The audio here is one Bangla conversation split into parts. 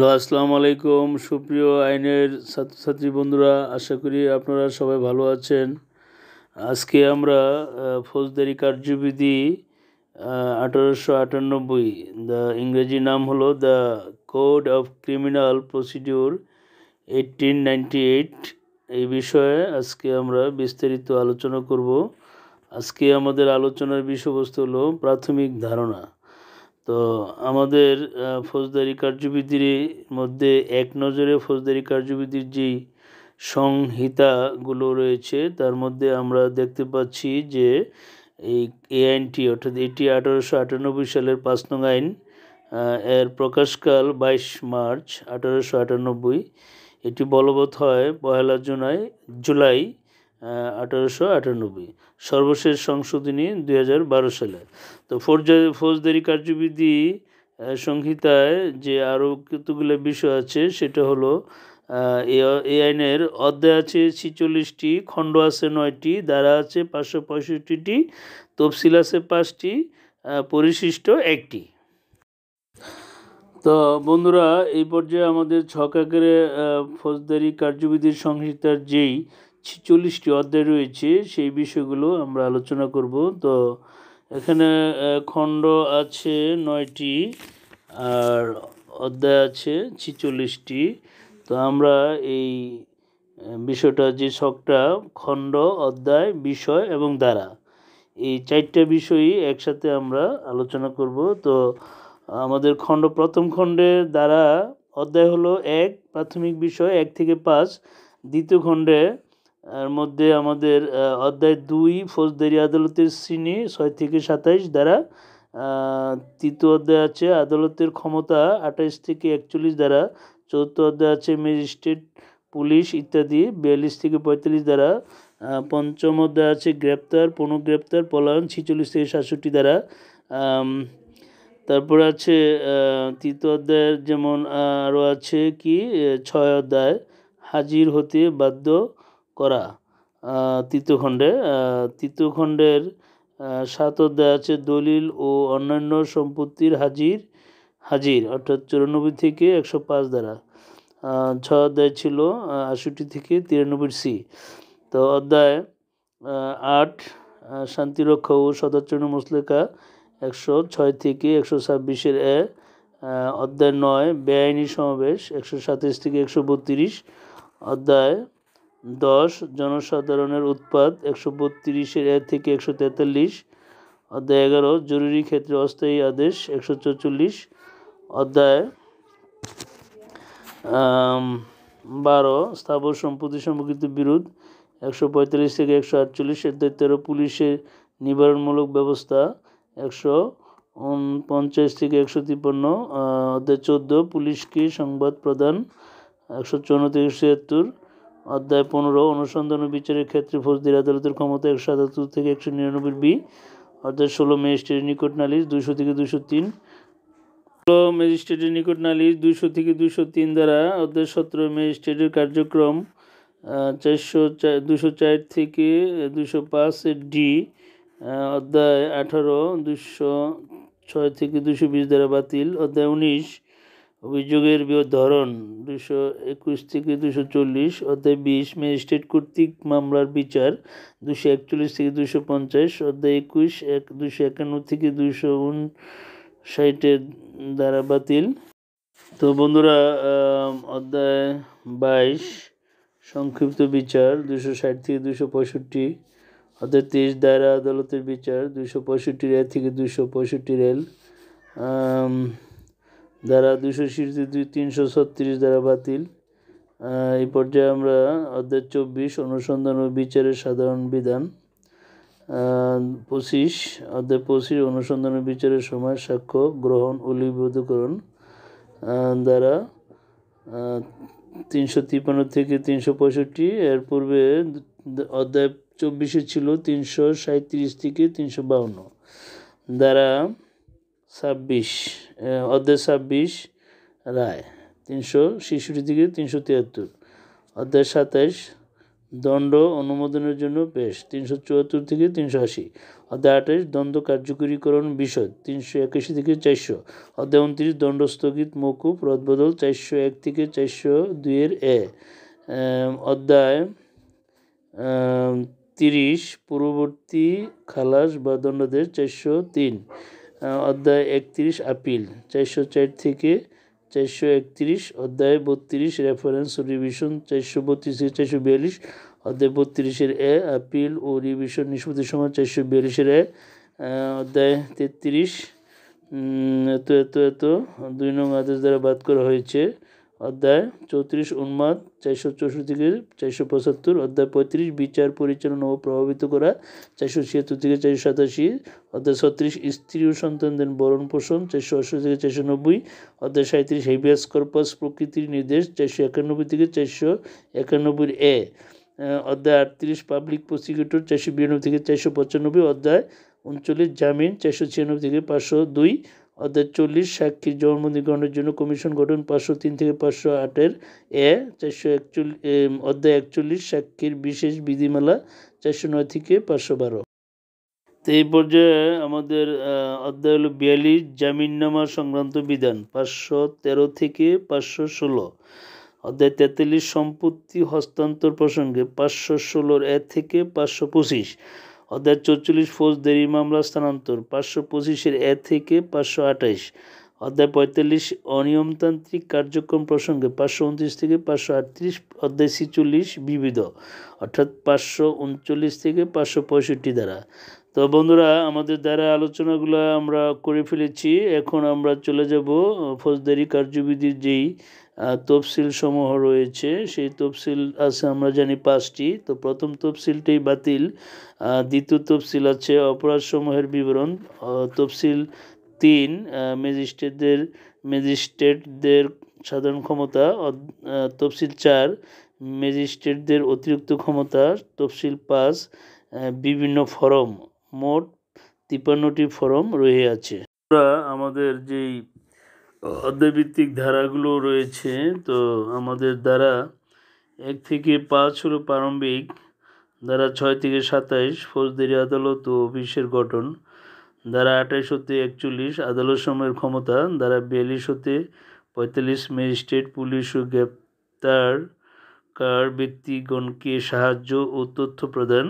হ্যালো আসসালামু আলাইকুম সুপ্রিয় আইনের ছাত্রছাত্রী বন্ধুরা আশা করি আপনারা সবাই ভালো আছেন আজকে আমরা ফৌজদারি কার্যবিধি আঠারোশো আটানব্বই দ্য ইংরেজি নাম হলো the code of criminal procedure eighteen ninety eight এই বিষয়ে আজকে আমরা বিস্তারিত আলোচনা করব আজকে আমাদের আলোচনার বিষয়বস্তু হলো প্রাথমিক ধারণা তো আমাদের ফৌজদারি কার্যবিধির মধ্যে এক নজরে ফৌজদারি কার্যবিধির যেই সংহিতাগুলো রয়েছে তার মধ্যে আমরা দেখতে পাচ্ছি যে এই এ আইনটি অর্থাৎ এটি আঠারোশো আটানব্বই সালের পাঁচ নং আইন এর প্রকাশকাল বাইশ মার্চ আঠারোশো আটানব্বই এটি বলবৎ হয় পয়লা জুলাই জুলাই আঠারোশো আটানব্বই সর্বশেষ সংশোধনী দুই হাজার বারো সালে তো ফৌজদারি ফৌজদারি কার্যবিধি সংহিতায় যে আরও কতগুলো বিষয় আছে সেটা হলো এ আইনের অধ্যায় আছে ছিচল্লিশটি খণ্ড আছে নয়টি ধারা আছে পাঁচশো পঁয়ষট্টিটি তফসিল আছে পাঁচটি পরিশিষ্ট একটি তো বন্ধুরা এই পর্যায়ে আমাদের ছকাকারে ফৌজদারি কার্যবিধির সংহিতার যেই ছেচল্লিশটি অধ্যায় রয়েছে সেই বিষয়গুলো আমরা আলোচনা করব তো এখানে খণ্ড আছে নয়টি আর অধ্যায় আছে ছিচল্লিশটি তো আমরা এই বিষয়টা যে শখটা খণ্ড অধ্যায় বিষয় এবং দ্বারা এই চারটা বিষয়ই একসাথে আমরা আলোচনা করব তো আমাদের খণ্ড প্রথম খণ্ডের দ্বারা অধ্যায় হলো এক প্রাথমিক বিষয় এক থেকে পাঁচ দ্বিতীয় খণ্ডে এর মধ্যে আমাদের অধ্যায় দুই ফৌজদারি আদালতের শ্রেণী ছয় থেকে সাতাইশ দ্বারা তৃতীয় অধ্যায় আছে আদালতের ক্ষমতা আঠাইশ থেকে একচল্লিশ দ্বারা চতুর্থ অধ্যায় আছে ম্যাজিস্ট্রেট পুলিশ ইত্যাদি বিয়াল্লিশ থেকে পঁয়তাল্লিশ দ্বারা পঞ্চম অধ্যায় আছে গ্রেপ্তার পুনঃগ্রেপ্তার পলায়ন ছিচল্লিশ থেকে সাতষট্টি দ্বারা তারপরে আছে তৃতীয় অধ্যায়ের যেমন আরও আছে কি ছয় অধ্যায় হাজির হতে বাধ্য করা তৃতীয় খণ্ডে তৃতীয় খণ্ডের সাত অধ্যায় আছে দলিল ও অন্যান্য সম্পত্তির হাজির হাজির অর্থাৎ চুরানব্বই থেকে একশো পাঁচ দ্বারা ছ অধ্যায় ছিল আষট্টি থেকে তিরানব্বই সি তো অধ্যায় আট শান্তিরক্ষা ও সদাচরণ মুসলেখা একশো ছয় থেকে একশো ছাব্বিশের এ অধ্যায় নয় বেআইনি সমাবেশ একশো সাতাশ থেকে একশো বত্রিশ অধ্যায় দশ জনসাধারণের উৎপাদ একশো বত্রিশের এর থেকে একশো তেতাল্লিশ অধ্যায় এগারো জরুরি ক্ষেত্রে অস্থায়ী আদেশ একশো চৌচল্লিশ অধ্যায় বারো স্থাবর সম্পত্তি সম্পর্কিত বিরোধ একশো পঁয়তাল্লিশ থেকে একশো আটচল্লিশ অধ্যায় তেরো পুলিশের নিবারণমূলক ব্যবস্থা একশো পঞ্চাশ থেকে একশো তিপ্পান্ন অধ্যায় চোদ্দো পুলিশকে সংবাদ প্রদান একশো চুয়ান্ন থেকে ছিয়াত্তর অধ্যায় পনেরো অনুসন্ধান ও বিচারের ক্ষেত্রে ফৌজদির আদালতের ক্ষমতা একশো সাতাত্তর থেকে একশো নিরানব্বই বি অর্থাৎ ষোলো ম্যাজিস্ট্রেটের নিকট নালিশ দুশো থেকে দুশো তিন ষোলো ম্যাজিস্ট্রেটের নিকট নালিশ দুশো থেকে দুশো তিন দ্বারা অধ্যায় সতেরো ম্যাজিস্ট্রেটের কার্যক্রম চারশো চার দুশো চার থেকে দুশো পাঁচ ডি অধ্যায় আঠারো দুশো ছয় থেকে দুশো বিশ দ্বারা বাতিল অধ্যায় উনিশ অভিযোগের ধরন দুশো একুশ থেকে দুশো চল্লিশ অধ্যায় বিশ ম্যাজিস্ট্রেট কর্তৃক মামলার বিচার দুশো একচল্লিশ থেকে দুশো পঞ্চাশ অধ্যায় একুশ এক দুশো একান্ন থেকে দুশো উনষাটের দ্বারা বাতিল তো বন্ধুরা অধ্যায় বাইশ সংক্ষিপ্ত বিচার দুশো ষাট থেকে দুশো পঁয়ষট্টি অর্থাৎ তেইশ দ্বারা আদালতের বিচার দুশো পঁয়ষট্টি রেল থেকে দুশো পঁয়ষট্টি রেল দ্বারা দুশো সিরিজে দুই তিনশো ছত্রিশ দ্বারা বাতিল এই পর্যায়ে আমরা অধ্যায় চব্বিশ অনুসন্ধান ও বিচারের সাধারণ বিধান পঁচিশ অধ্যায় পঁচিশ অনুসন্ধান ও বিচারের সময় সাক্ষ্য গ্রহণ ও লিপিবদ্ধকরণ দ্বারা তিনশো তিপ্পান্ন থেকে তিনশো পঁয়ষট্টি এর পূর্বে অধ্যায় চব্বিশে ছিল তিনশো সাঁত্রিশ থেকে তিনশো বাউন্ন দ্বারা ছাব্বিশ অধ্যায় ছাব্বিশ রায় তিনশো শিশুটি থেকে তিনশো তিয়াত্তর অধ্যায় সাতাইশ দণ্ড অনুমোদনের জন্য পেশ তিনশো চুয়াত্তর থেকে তিনশো আশি অধ্যায় আঠাশ দণ্ড কার্যকরীকরণ বিষদ তিনশো একাশি থেকে চারশো অধ্যায় উনত্রিশ দণ্ড স্থগিত মৌকুব রদবদল চারশো এক থেকে চারশো দুইয়ের এ অধ্যায় তিরিশ পূর্ববর্তী খালাস বা দণ্ডদের চারশো তিন অধ্যায় একত্রিশ আপিল চারশো চার থেকে চারশো একত্রিশ অধ্যায় বত্রিশ রেফারেন্স ও রিভিশন চারশো বত্রিশ থেকে চারশো বিয়াল্লিশ অধ্যায় বত্রিশের এ আপিল ও রিভিশন নিষ্পত্তির সময় চারশো বিয়াল্লিশের এ অধ্যায় তেত্রিশ এত এত এত দুই নং আদেশ দ্বারা বাদ করা হয়েছে অধ্যায় চৌত্রিশ উন্মাদ চারশো চৌষট্টি থেকে চারশো পঁচাত্তর অধ্যায় পঁয়ত্রিশ বিচার পরিচালনা ও প্রভাবিত করা চারশো ছিয়াত্তর থেকে চারশো সাতাশি অধ্যায় ছত্রিশ স্ত্রী ও সন্তানদের বরণ পোষণ চারশো অষ্টি থেকে চারশো নব্বই অধ্যায় সাঁত্রিশ হেভিয়াস কর্পাস প্রকৃতির নির্দেশ চারশো একানব্বই থেকে চারশো একানব্বই এ অধ্যায় আটত্রিশ পাবলিক প্রসিকিউটর চারশো বিরানব্বই থেকে চারশো পঁচানব্বই অধ্যায় উনচল্লিশ জামিন চারশো ছিয়ানব্বই থেকে পাঁচশো দুই অর্থাৎ চল্লিশ সাক্ষীর জবানবন্দি গ্রহণের জন্য কমিশন গঠন পাঁচশো তিন থেকে পাঁচশো আটের এ চারশো একচল্লিশ অধ্যায় একচল্লিশ সাক্ষীর বিশেষ বিধিমালা চারশো নয় থেকে পাঁচশো বারো তো এই পর্যায়ে আমাদের অধ্যায় হলো বিয়াল্লিশ জামিননামা সংক্রান্ত বিধান পাঁচশো তেরো থেকে পাঁচশো ষোলো অধ্যায় তেতাল্লিশ সম্পত্তি হস্তান্তর প্রসঙ্গে পাঁচশো ষোলোর এ থেকে পাঁচশো পঁচিশ অধ্যায় চৌচল্লিশ ফৌজদারি মামলা স্থানান্তর পাঁচশো পঁচিশের এ থেকে পাঁচশো আঠাইশ অধ্যায় পঁয়তাল্লিশ অনিয়মতান্ত্রিক কার্যক্রম প্রসঙ্গে পাঁচশো উনত্রিশ থেকে পাঁচশো আটত্রিশ অধ্যায় ছিচল্লিশ বিবিধ অর্থাৎ পাঁচশো উনচল্লিশ থেকে পাঁচশো পঁয়ষট্টি দ্বারা তো বন্ধুরা আমাদের দ্বারা আলোচনাগুলো আমরা করে ফেলেছি এখন আমরা চলে যাব ফৌজদারি কার্যবিধির যেই তফসিল সমূহ রয়েছে সেই তফসিল আছে আমরা জানি পাঁচটি তো প্রথম তফসিলটাই বাতিল দ্বিতীয় তফসিল আছে অপরাধসমূহের বিবরণ তফসিল তিন ম্যাজিস্ট্রেটদের ম্যাজিস্ট্রেটদের সাধারণ ক্ষমতা তফসিল চার ম্যাজিস্ট্রেটদের অতিরিক্ত ক্ষমতা তফসিল পাঁচ বিভিন্ন ফরম মোট তিপ্পান্নটি ফরম রয়ে আছে আমরা আমাদের যেই অধ্যায়ভিত্তিক ধারাগুলো রয়েছে তো আমাদের দ্বারা এক থেকে পাঁচ হলো প্রারম্ভিক দ্বারা ছয় থেকে সাতাইশ ফৌজদারি আদালত ও অফিসের গঠন দ্বারা আঠাশ হতে একচল্লিশ আদালত সময়ের ক্ষমতা দ্বারা বিয়াল্লিশ হতে পঁয়তাল্লিশ ম্যাজিস্ট্রেট পুলিশ ও গ্রেপ্তার কার ব্যক্তিগণকে সাহায্য ও তথ্য প্রদান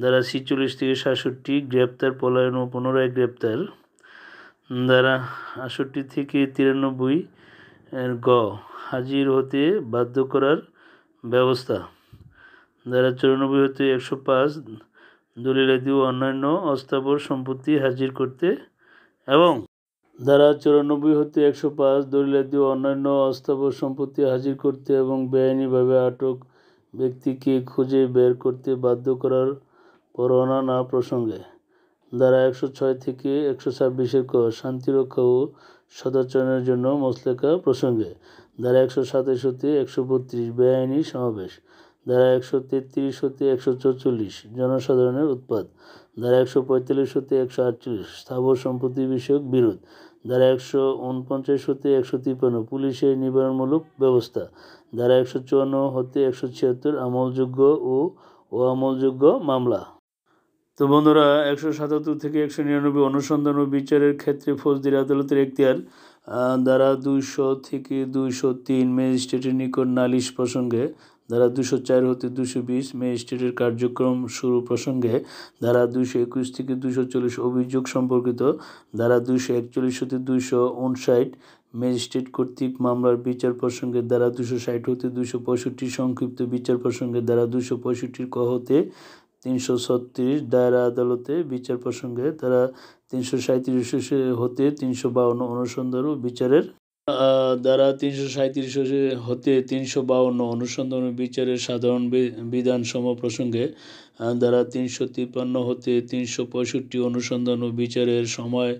দ্বারা ছিচল্লিশ থেকে সাতষট্টি গ্রেপ্তার পলায়ন ও পুনরায় গ্রেপ্তার দ্বারা আষট্টি থেকে তিরানব্বই গ হাজির হতে বাধ্য করার ব্যবস্থা দ্বারা চুরানব্বই হতে একশো পাঁচ দলিলাদি ও অন্যান্য অস্থাবর সম্পত্তি হাজির করতে এবং দ্বারা চুরানব্বই হতে একশো পাঁচ দলিলাদি ও অন্যান্য অস্থাবর সম্পত্তি হাজির করতে এবং বেআইনিভাবে আটক ব্যক্তিকে খুঁজে বের করতে বাধ্য করার করোনা না প্রসঙ্গে দ্বারা একশো ছয় থেকে একশো ছাব্বিশের ক শান্তিরক্ষা ও সদাচরণের জন্য মোসলেকা প্রসঙ্গে দ্বারা একশো সাতাশ হতে একশো বত্রিশ বেআইনি সমাবেশ দ্বারা একশো তেত্রিশ হতে একশো চৌচল্লিশ জনসাধারণের উৎপাদ দ্বারা একশো পঁয়তাল্লিশ হতে একশো আটচল্লিশ স্থাবর সম্পত্তি বিষয়ক বিরোধ দ্বারা একশো উনপঞ্চাশ হতে একশো তিপ্পান্ন পুলিশের নিবারণমূলক ব্যবস্থা দ্বারা একশো চুয়ান্ন হতে একশো ছিয়াত্তর আমলযোগ্য ও ও আমলযোগ্য মামলা তো বন্ধুরা একশো সাতাত্তর থেকে একশো নিরানব্বই অনুসন্ধান ও বিচারের ক্ষেত্রে ফৌজদারি আদালতের এখতিয়ার দ্বারা দুইশো থেকে দুইশো তিন ম্যাজিস্ট্রেটের নিকট নালিশ প্রসঙ্গে ধারা দুশো চার হতে দুশো বিশ ম্যাজিস্ট্রেটের কার্যক্রম শুরু প্রসঙ্গে ধারা দুশো একুশ থেকে দুশো চল্লিশ অভিযোগ সম্পর্কিত ধারা দুশো একচল্লিশ হতে দুশো উনষাট ম্যাজিস্ট্রেট কর্তৃক মামলার বিচার প্রসঙ্গে ধারা দুশো ষাট হতে দুশো পঁয়ষট্টি সংক্ষিপ্ত বিচার প্রসঙ্গে ধারা দুশো পঁয়ষট্টির ক হতে তিনশো ছত্রিশ দায়রা আদালতে বিচার প্রসঙ্গে তারা তিনশো সাঁত্রিশ হতে তিনশো বাউন্ন অনুসন্ধান ও বিচারের দ্বারা তিনশো সাঁত্রিশ হতে তিনশো বাউন্ন অনুসন্ধান ও বিচারের সাধারণ বিধানসম প্রসঙ্গে দ্বারা তিনশো তিপ্পান্ন হতে তিনশো পঁয়ষট্টি অনুসন্ধান ও বিচারের সময়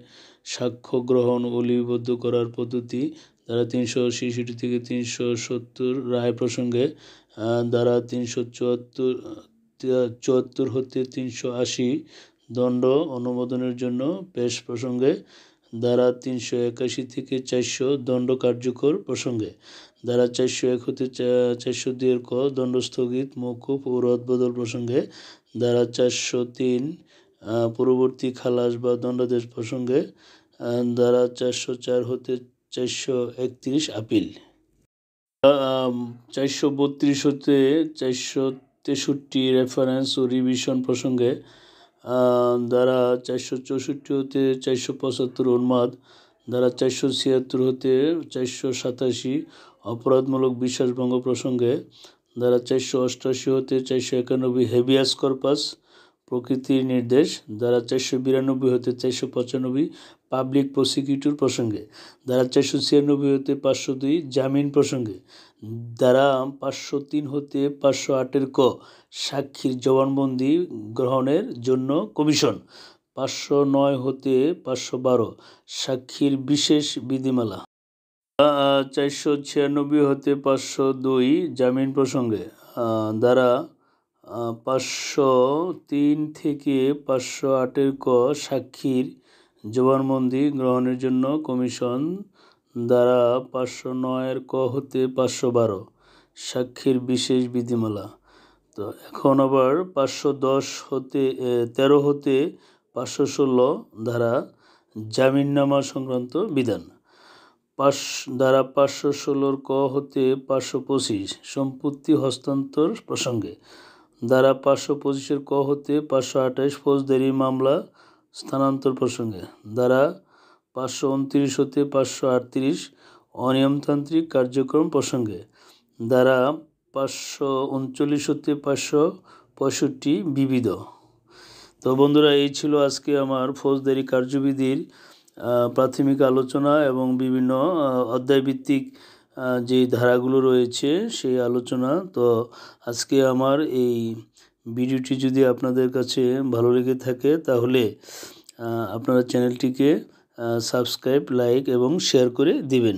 সাক্ষ্য গ্রহণ ও লিপিবদ্ধ করার পদ্ধতি দ্বারা তিনশো ছেষট্টি থেকে তিনশো সত্তর রায় প্রসঙ্গে দ্বারা তিনশো চুয়াত্তর চুয়াত্তর হতে তিনশো আশি দণ্ড অনুমোদনের জন্য পেশ প্রসঙ্গে দ্বারা তিনশো একাশি থেকে চারশো দণ্ড কার্যকর প্রসঙ্গে দ্বারা চারশো এক হতে চারশো দুইয়ের ক দণ্ড স্থগিত মৌকুফ ও বদল প্রসঙ্গে দ্বারা চারশো তিন পূর্ববর্তী খালাস বা দণ্ডাদেশ প্রসঙ্গে দ্বারা চারশো চার হতে চারশো একত্রিশ আপিল চারশো বত্রিশ হতে চারশো তেষট্টি রেফারেন্স ও রিভিশন প্রসঙ্গে দ্বারা চারশো চৌষট্টি হতে চারশো পঁচাত্তর উন্মাদ দ্বারা চারশো ছিয়াত্তর হতে চারশো সাতাশি অপরাধমূলক বিশ্বাসভঙ্গ প্রসঙ্গে দ্বারা চারশো অষ্টাশি হতে চারশো একানব্বই হেভিয়াস কর্পাস প্রকৃতির নির্দেশ দ্বারা চারশো বিরানব্বই হতে চারশো পঁচানব্বই পাবলিক প্রসিকিউটর প্রসঙ্গে ধারা চারশো ছিয়ানব্বই হতে পাঁচশো দুই জামিন প্রসঙ্গে ধারা পাঁচশো তিন হতে পাঁচশো আটের ক সাক্ষীর জবানবন্দি গ্রহণের জন্য কমিশন পাঁচশো নয় হতে পাঁচশো বারো সাক্ষীর বিশেষ বিধিমালা চারশো ছিয়ানব্বই হতে পাঁচশো দুই জামিন প্রসঙ্গে দ্বারা পাঁচশো তিন থেকে পাঁচশো আটের ক সাক্ষীর জবানবন্দি গ্রহণের জন্য কমিশন দ্বারা পাঁচশো নয়ের ক হতে পাঁচশো বারো সাক্ষীর বিশেষ বিধিমালা তো এখন আবার পাঁচশো দশ হতে তেরো হতে পাঁচশো ষোলো ধারা জামিননামা সংক্রান্ত বিধান পাঁচ দ্বারা পাঁচশো ষোলোর ক হতে পাঁচশো পঁচিশ সম্পত্তি হস্তান্তর প্রসঙ্গে দ্বারা পাঁচশো পঁচিশের ক হতে পাঁচশো আঠাশ ফৌজদারি মামলা স্থানান্তর প্রসঙ্গে দ্বারা পাঁচশো উনত্রিশ হতে পাঁচশো আটত্রিশ অনিয়মতান্ত্রিক কার্যক্রম প্রসঙ্গে দ্বারা পাঁচশো উনচল্লিশ হতে পাঁচশো পঁয়ষট্টি বিবিধ তো বন্ধুরা এই ছিল আজকে আমার ফৌজদারি কার্যবিধির প্রাথমিক আলোচনা এবং বিভিন্ন অধ্যায়ভিত্তিক যে ধারাগুলো রয়েছে সেই আলোচনা তো আজকে আমার এই ভিডিওটি যদি আপনাদের কাছে ভালো লেগে থাকে তাহলে আপনারা চ্যানেলটিকে সাবস্ক্রাইব লাইক এবং শেয়ার করে দিবেন